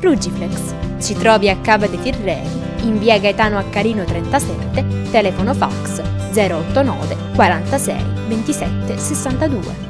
Rugiflex. Ci trovi a Cava dei Tirreni, in via Gaetano Accarino 37, telefono fax 089 46 27 62.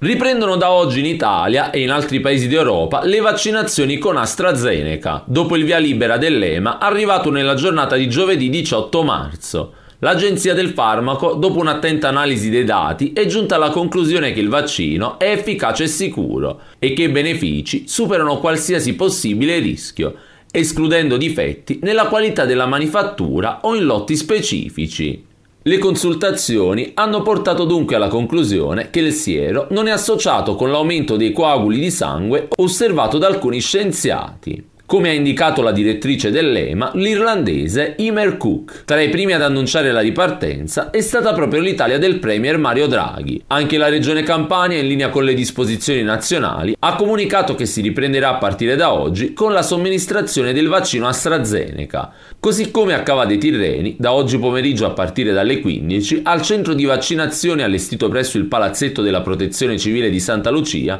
Riprendono da oggi in Italia e in altri paesi d'Europa le vaccinazioni con AstraZeneca, dopo il via libera dell'EMA arrivato nella giornata di giovedì 18 marzo. L'Agenzia del farmaco, dopo un'attenta analisi dei dati, è giunta alla conclusione che il vaccino è efficace e sicuro e che i benefici superano qualsiasi possibile rischio, escludendo difetti nella qualità della manifattura o in lotti specifici. Le consultazioni hanno portato dunque alla conclusione che il siero non è associato con l'aumento dei coaguli di sangue osservato da alcuni scienziati. Come ha indicato la direttrice dell'EMA, l'irlandese Imer Cook. Tra i primi ad annunciare la ripartenza è stata proprio l'Italia del Premier Mario Draghi. Anche la regione Campania, in linea con le disposizioni nazionali, ha comunicato che si riprenderà a partire da oggi con la somministrazione del vaccino AstraZeneca, così come a Cava dei Tirreni, da oggi pomeriggio a partire dalle 15, al centro di vaccinazione allestito presso il palazzetto della Protezione Civile di Santa Lucia,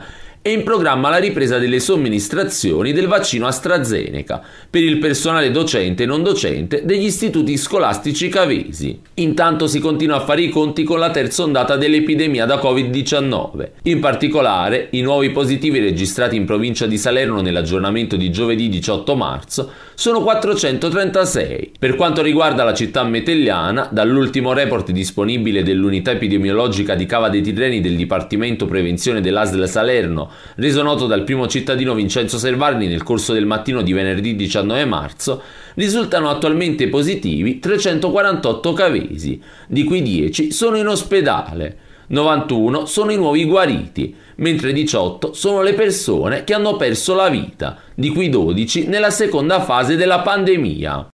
è in programma la ripresa delle somministrazioni del vaccino AstraZeneca per il personale docente e non docente degli istituti scolastici cavesi. Intanto si continua a fare i conti con la terza ondata dell'epidemia da Covid-19. In particolare, i nuovi positivi registrati in provincia di Salerno nell'aggiornamento di giovedì 18 marzo sono 436. Per quanto riguarda la città metelliana, dall'ultimo report disponibile dell'unità epidemiologica di Cava dei Tirreni del Dipartimento Prevenzione dell'ASL Salerno reso noto dal primo cittadino Vincenzo Servarni nel corso del mattino di venerdì 19 marzo, risultano attualmente positivi 348 cavesi, di cui 10 sono in ospedale. 91 sono i nuovi guariti, mentre 18 sono le persone che hanno perso la vita, di cui 12 nella seconda fase della pandemia.